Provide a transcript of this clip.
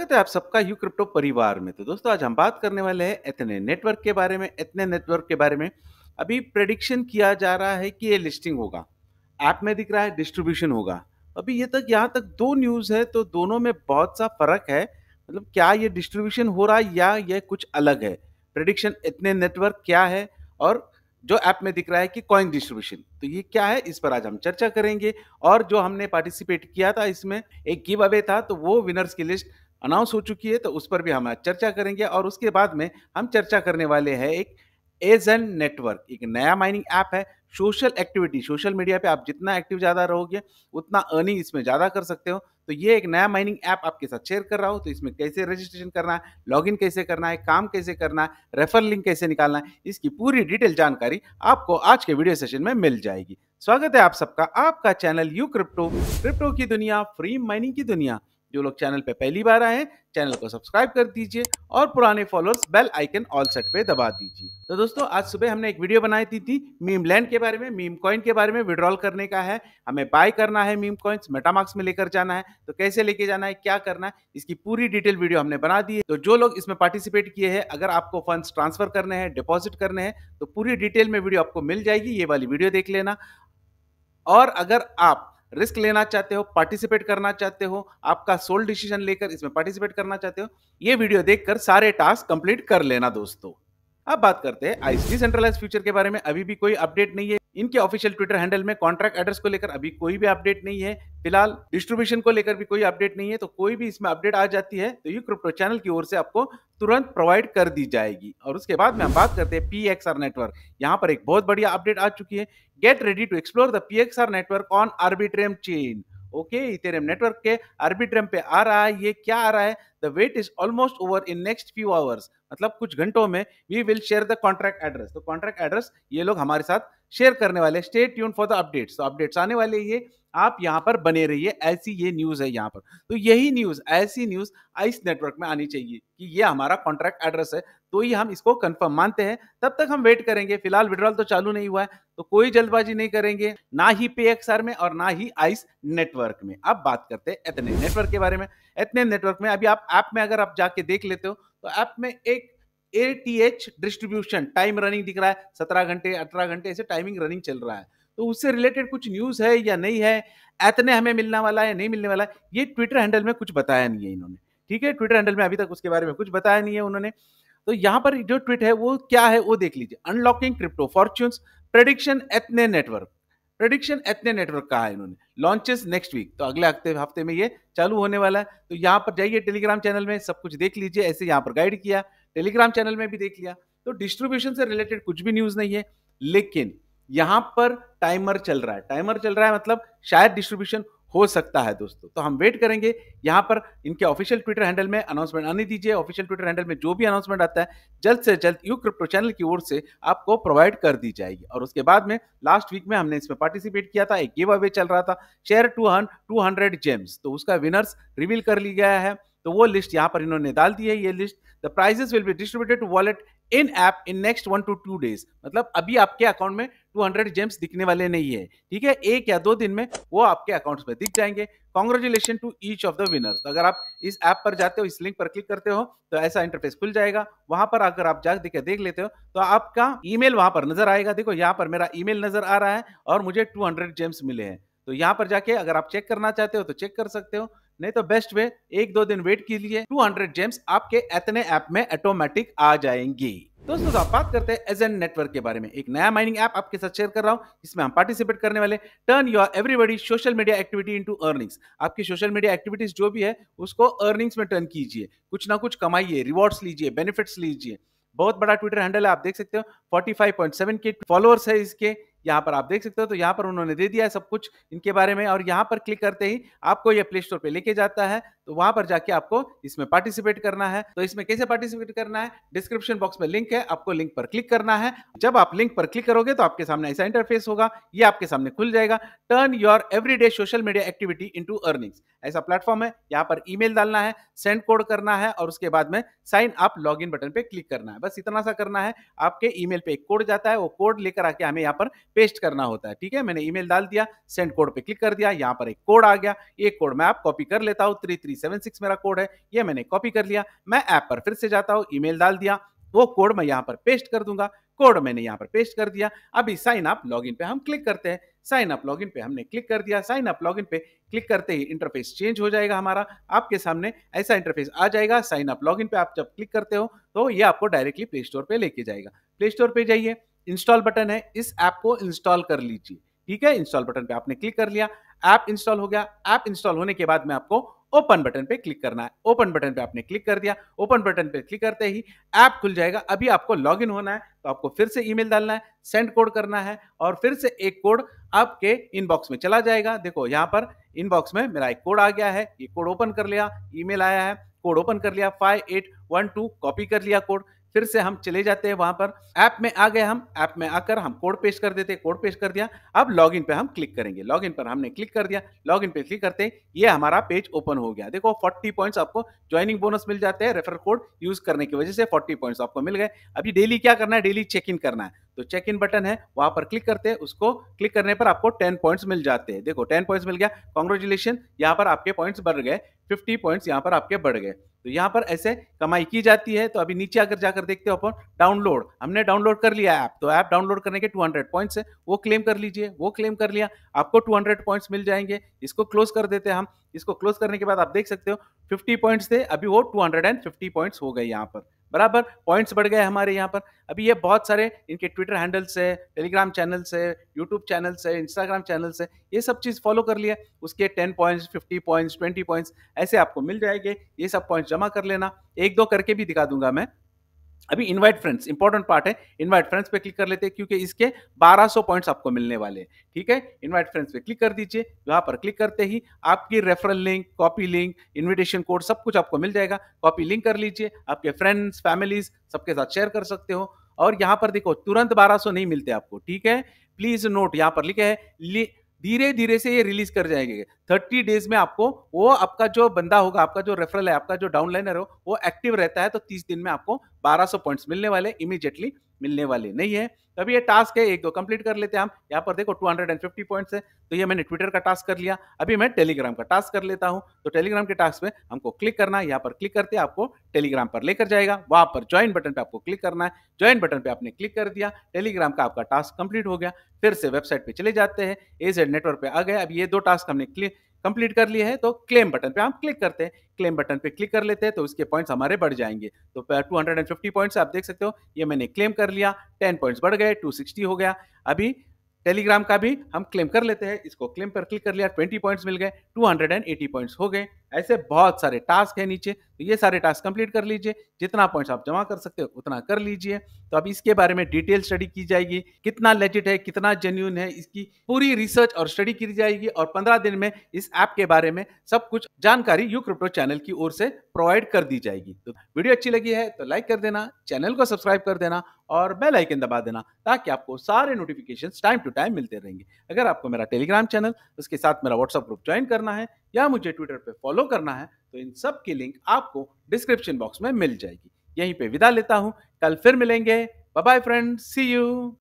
स्वागत है आप सबका यू क्रिप्टो परिवार में तो दोस्तों आज हम बात करने वाले हैं इतने नेटवर्क के बारे में इतने नेटवर्क के बारे में अभी प्रेडिक्शन किया जा रहा है कि ये लिस्टिंग होगा ऐप में दिख रहा है डिस्ट्रीब्यूशन होगा अभी ये तक यहाँ तक दो न्यूज़ है तो दोनों में बहुत सा फर्क है मतलब क्या ये डिस्ट्रीब्यूशन हो रहा है या ये कुछ अलग है प्रडिक्शन इतने नेटवर्क क्या है और जो ऐप में दिख रहा है कि कॉइन डिस्ट्रीब्यूशन तो ये क्या है इस पर आज हम चर्चा करेंगे और जो हमने पार्टिसिपेट किया था इसमें एक गिव अवे था तो वो विनर्स की लिस्ट अनाउंस हो चुकी है तो उस पर भी हम चर्चा करेंगे और उसके बाद में हम चर्चा करने वाले हैं एक एजन नेटवर्क एक नया माइनिंग ऐप है सोशल एक्टिविटी सोशल मीडिया पे आप जितना एक्टिव ज़्यादा रहोगे उतना अर्निंग इसमें ज़्यादा कर सकते हो तो ये एक नया माइनिंग ऐप आपके साथ शेयर कर रहा हूँ तो इसमें कैसे रजिस्ट्रेशन करना है लॉगिन कैसे करना है काम कैसे करना है रेफर लिंक कैसे निकालना है इसकी पूरी डिटेल जानकारी आपको आज के वीडियो सेशन में मिल जाएगी स्वागत है आप सबका आपका चैनल यू क्रिप्टो क्रिप्टो की दुनिया फ्री माइनिंग की दुनिया जो लोग चैनल पे पहली बार आए हैं चैनल को सब्सक्राइब कर दीजिए और पुराने followers bell icon all set पे दबा दीजिए तो दोस्तों आज सुबह हमने एक वीडियो बनाई थी थी मीम लैंड के बारे में मीम कॉइन के बारे में विड्रॉल करने का है हमें बाय करना है मीम कॉइन्स मेटामार्क्स में लेकर जाना है तो कैसे लेके जाना है क्या करना है इसकी पूरी डिटेल वीडियो हमने बना दी है तो जो लोग इसमें पार्टिसिपेट किए हैं अगर आपको फंड्स ट्रांसफर करने हैं डिपॉजिट करने हैं तो पूरी डिटेल में वीडियो आपको मिल जाएगी ये वाली वीडियो देख लेना और अगर आप रिस्क लेना चाहते हो पार्टिसिपेट करना चाहते हो आपका सोल डिसीजन लेकर इसमें पार्टिसिपेट करना चाहते हो ये वीडियो देखकर सारे टास्क कंप्लीट कर लेना दोस्तों अब बात करते हैं आईसीटी सेंट्रलाइज फ्यूचर के बारे में अभी भी कोई अपडेट नहीं है इनके ऑफिशियल ट्विटर हैंडल में कॉन्ट्रैक्ट एड्रेस को लेकर अभी कोई भी अपडेट नहीं है फिलहाल डिस्ट्रीब्यूशन को लेकर भी कोई अपडेट नहीं है तो कोई भी इसमें अपडेट आ जाती है तो ये क्रिप्टो चैनल की ओर से आपको तुरंत प्रोवाइड कर दी जाएगी और उसके बाद में हम बात करते हैं पी एक्स आर नेटवर्क यहाँ पर एक बहुत बढ़िया अपडेट आ चुकी है get ready to explore the P X R network on Arbitrum chain okay Ethereum network के आर्बिट्रम पे आ रहा है ये क्या आ रहा है the wait is almost over in next few hours मतलब कुछ घंटों में we will share the contract address तो कॉन्ट्रैक्ट एड्रेस ये लोग हमारे साथ शेयर करने वाले stay tune for the updates तो अपडेट्स आने वाले ये आप यहाँ पर बने रहिए ऐसी ये न्यूज़ है यहाँ पर तो यही न्यूज़ ऐसी न्यूज़ आइस नेटवर्क में आनी चाहिए कि ये हमारा कॉन्ट्रैक्ट एड्रेस है तो ही हम इसको कंफर्म मानते हैं तब तक हम वेट करेंगे फिलहाल विड्रॉल तो चालू नहीं हुआ है तो कोई जल्दबाजी नहीं करेंगे ना ही पे में और ना ही आइस नेटवर्क में अब बात करते हैं एथने नेटवर्क के बारे में एथने नेटवर्क में अभी आप ऐप में अगर आप जाके देख लेते हो तो ऐप में एक A T H distribution time running दिख रहा है सत्रह घंटे अठारह घंटे ऐसे टाइमिंग रनिंग चल रहा है तो उससे रिलेटेड कुछ न्यूज़ है या नहीं है एतने हमें मिलने वाला है नहीं मिलने वाला है ये ट्विटर हैंडल में कुछ बताया नहीं है इन्होंने ठीक है ट्विटर हैंडल में अभी तक उसके बारे में कुछ बताया नहीं है उन्होंने तो यहां पर जो ट्वीट है वो क्या है वो देख लीजिए unlocking crypto fortune prediction Athene network prediction Athene network कहा है इन्होंने लॉन्चेस नेक्स्ट वीक तो अगले हफ्ते हफ्ते में ये चालू होने वाला है तो यहाँ पर जाइए टेलीग्राम चैनल में सब कुछ देख लीजिए ऐसे यहाँ पर गाइड किया टेलीग्राम चैनल में भी देख लिया तो डिस्ट्रीब्यूशन से रिलेटेड कुछ भी न्यूज़ नहीं है लेकिन यहाँ पर टाइमर चल रहा है टाइमर चल रहा है मतलब शायद डिस्ट्रीब्यूशन हो सकता है दोस्तों तो हम वेट करेंगे यहाँ पर इनके ऑफिशियल ट्विटर हैंडल में अनाउंसमेंट आने दीजिए ऑफिशियल ट्विटर हैंडल में जो भी अनाउंसमेंट आता है जल्द से जल्द यू क्रिप्टो चैनल की ओर से आपको प्रोवाइड कर दी जाएगी और उसके बाद में लास्ट वीक में हमने इसमें पार्टिसिपेट किया था एक गिव अवे चल रहा था share to two hundred gems तो उसका विनर्स रिवील कर लिया गया है तो वो लिस्ट यहाँ पर इन्होंने डाल दी है ये list the prizes will be distributed to wallet in app in next one to two days मतलब अभी आपके अकाउंट में 200 जेम्स दिखने वाले नहीं है ठीक है एक या दो दिन में वो आपके अकाउंट्स में दिख जाएंगे congratulation to each of the winners अगर आप इस ऐप पर जाते हो इस लिंक पर क्लिक करते हो तो ऐसा इंटरफेस खुल जाएगा वहां पर अगर आप जाकर देख देख लेते हो तो आपका ईमेल वहां पर नजर आएगा देखो यहाँ पर मेरा ईमेल नजर आ रहा है और मुझे 200 जेम्स मिले हैं तो यहाँ पर जाके अगर आप चेक करना चाहते हो तो चेक कर सकते हो नहीं तो बेस्ट वे एक दो दिन वेट कीजिए 200 जेम्स आपके एतने ऐप में ऑटोमेटिक आ जाएंगी दोस्तों तो आप बात करते हैं एजेंट नेटवर्क के बारे में एक नया माइनिंग ऐप आपके साथ शेयर कर रहा हूं जिसमें हम पार्टिसिपेट करने वाले turn your everybody social media activity into earnings आपकी सोशल मीडिया एक्टिविटीज जो भी है उसको अर्निंग्स में टर्न कीजिए कुछ ना कुछ कमाइए रिवॉर्ड्स लीजिए बेनिफिट्स लीजिए बहुत बड़ा ट्विटर हैंडल है आप देख सकते हो 45.7 के फॉलोअर्स है इसके यहाँ पर आप देख सकते हो तो यहाँ पर उन्होंने दे दिया है सब कुछ इनके बारे में और यहाँ पर क्लिक करते ही आपको ये प्ले स्टोर पर लेके जाता है तो वहां पर जाके आपको इसमें पार्टिसिपेट करना है तो इसमें कैसे पार्टिसिपेट करना है डिस्क्रिप्शन बॉक्स में लिंक है आपको लिंक पर क्लिक करना है जब आप लिंक पर क्लिक करोगे तो आपके सामने ऐसा इंटरफेस होगा ये आपके सामने खुल जाएगा turn your everyday social media activity into earnings ऐसा प्लेटफॉर्म है यहाँ पर ईमेल डालना है सेंड कोड करना है और उसके बाद में sign up log in button पे क्लिक करना है बस इतना सा करना है आपके ईमेल पे एक कोड जाता है वो कोड लेकर आके हमें यहाँ पर पेस्ट करना होता है ठीक है मैंने ईमेल डाल दिया सेंड कोड पे क्लिक कर दिया यहाँ पर एक कोड आ गया ये कोड मैं आप कॉपी कर लेता हूँ थ्री थ्री सेवन मेरा कोड है ये मैंने कॉपी कर लिया मैं ऐप पर फिर से जाता हूँ ईमेल डाल दिया वो कोड मैं यहाँ पर पेस्ट कर दूंगा कोड मैंने यहाँ पर पेस्ट कर दिया अभी साइन अप लॉगिन पे हम क्लिक करते हैं साइन अप लॉगिन पे हमने क्लिक कर दिया साइन अप लॉगिन पे क्लिक करते ही इंटरफेस चेंज हो जाएगा हमारा आपके सामने ऐसा इंटरफेस आ जाएगा साइन अप लॉगिन पे आप जब क्लिक करते हो तो ये आपको डायरेक्टली प्ले स्टोर पे लेके जाएगा प्ले स्टोर पे जाइए इंस्टॉल बटन है इस ऐप को इंस्टॉल कर लीजिए ठीक है इंस्टॉल बटन पे आपने क्लिक कर लिया ऐप इंस्टॉल हो गया ऐप इंस्टॉल होने के बाद में आपको ओपन बटन पे क्लिक करना है ओपन बटन पे आपने क्लिक कर दिया ओपन बटन पे क्लिक करते ही ऐप खुल जाएगा अभी आपको लॉगिन होना है तो आपको फिर से ईमेल डालना है सेंड कोड करना है और फिर से एक कोड आपके इनबॉक्स में चला जाएगा देखो यहाँ पर इनबॉक्स में मेरा एक कोड आ गया है ये कोड ओपन कर लिया ईमेल आया है कोड ओपन कर लिया five eight one two copy कर लिया कोड फिर से हम चले जाते हैं वहां पर ऐप में आ गए हम ऐप में आकर हम कोड पेश कर देते कोड पेश कर दिया अब लॉगिन पे हम क्लिक करेंगे लॉगिन पर हमने क्लिक कर दिया लॉगिन पे क्लिक करते ये हमारा पेज ओपन हो गया देखो 40 पॉइंट्स आपको ज्वाइनिंग बोनस मिल जाते हैं रेफर कोड यूज करने की वजह से 40 पॉइंट्स आपको मिल गए अभी डेली क्या करना है डेली चेक इन करना है तो चेक इन बटन है वहां पर क्लिक करते हैं उसको क्लिक करने पर आपको टेन पॉइंट्स मिल जाते हैं देखो टेन पॉइंट्स मिल गया कॉन्ग्रेचुलेशन यहाँ पर आपके पॉइंट्स बढ़ गए फिफ्टी पॉइंट्स यहाँ पर आपके बढ़ गए तो यहाँ पर ऐसे कमाई की जाती है तो अभी नीचे अगर जाकर देखते हो अपन डाउनलोड हमने डाउनलोड कर लिया ऐप तो ऐप डाउनलोड करने के 200 पॉइंट्स है वो क्लेम कर लीजिए वो क्लेम कर लिया आपको 200 पॉइंट्स मिल जाएंगे इसको क्लोज कर देते हैं हम इसको क्लोज करने के बाद आप देख सकते हो 50 पॉइंट्स थे अभी वो 250 पॉइंट्स हो गए यहाँ पर बराबर पॉइंट्स बढ़ गए हमारे यहाँ पर अभी ये बहुत सारे इनके ट्विटर हैंडल्स है टेलीग्राम चैनल्स है यूट्यूब चैनल्स है इंस्टाग्राम चैनल्स है ये सब चीज़ फॉलो कर लिया उसके ten points fifty points twenty points ऐसे आपको मिल जाएंगे ये सब पॉइंट्स जमा कर लेना एक दो करके भी दिखा दूंगा मैं अभी इनवाइट फ्रेंड्स इंपॉर्टेंट पार्ट है इनवाइट फ्रेंड्स पे क्लिक कर लेते हैं क्योंकि इसके 1200 पॉइंट्स आपको मिलने वाले हैं ठीक है इनवाइट फ्रेंड्स पे क्लिक कर दीजिए यहाँ पर क्लिक करते ही आपकी referral link copy link invitation code सब कुछ आपको मिल जाएगा कॉपी लिंक कर लीजिए आपके फ्रेंड्स फैमिलीज सबके साथ शेयर कर सकते हो और यहाँ पर देखो तुरंत बारह नहीं मिलते आपको ठीक है प्लीज नोट यहाँ पर लिखे है धीरे धीरे से ये रिलीज कर जाएंगे थर्टी डेज में आपको वो आपका जो बंदा होगा आपका जो रेफरल है आपका जो डाउनलाइनर हो वो एक्टिव रहता है तो तीस दिन में आपको 1200 पॉइंट्स मिलने वाले इमीजिएटली मिलने वाले नहीं है तो अभी ये टास्क है एक दो कंप्लीट कर लेते हैं हम यहाँ पर देखो 250 पॉइंट्स है तो ये मैंने ट्विटर का टास्क कर लिया अभी मैं टेलीग्राम का टास्क कर लेता हूँ तो टेलीग्राम के टास्क में हमको क्लिक करना है यहाँ पर क्लिक करते आपको टेलीग्राम पर लेकर जाएगा वहाँ पर ज्वाइन बटन पर आपको क्लिक करना है ज्वाइन बटन पर आपने क्लिक कर दिया टेलीग्राम का आपका टास्क कंप्लीट हो गया फिर से वेबसाइट पर चले जाते हैं ए नेटवर्क पर आ गए अब ये दो टास्क हमने क्लिक कंप्लीट कर लिए हैं तो क्लेम बटन पे हम क्लिक करते हैं क्लेम बटन पे क्लिक कर लेते हैं तो उसके पॉइंट्स हमारे बढ़ जाएंगे तो 250 पॉइंट्स आप देख सकते हो ये मैंने क्लेम कर लिया 10 पॉइंट्स बढ़ गए 260 हो गया अभी टेलीग्राम का भी हम क्लेम कर लेते हैं इसको क्लेम पर क्लिक कर लिया 20 पॉइंट्स मिल गए 280 पॉइंट्स हो गए ऐसे बहुत सारे टास्क हैं नीचे तो ये सारे टास्क कंप्लीट कर लीजिए जितना पॉइंट्स आप जमा कर सकते हो उतना कर लीजिए तो अब इसके बारे में डिटेल स्टडी की जाएगी कितना लेजिट है कितना जेन्यून है इसकी पूरी रिसर्च और स्टडी की जाएगी और पंद्रह दिन में इस ऐप के बारे में सब कुछ जानकारी यू क्रिप्टो चैनल की ओर से प्रोवाइड कर दी जाएगी तो वीडियो अच्छी लगी है तो लाइक कर देना चैनल को सब्सक्राइब कर देना और बेल आइकन दबा देना ताकि आपको सारे नोटिफिकेशन टाइम टू टाइम मिलते रहेंगे अगर आपको मेरा टेलीग्राम चैनल उसके साथ मेरा व्हाट्सअप ग्रुप ज्वाइन करना है या मुझे ट्विटर पर फॉलो करना है तो इन सब की लिंक आपको डिस्क्रिप्शन बॉक्स में मिल जाएगी यहीं पे विदा लेता हूँ कल फिर मिलेंगे बाय फ्रेंड सी यू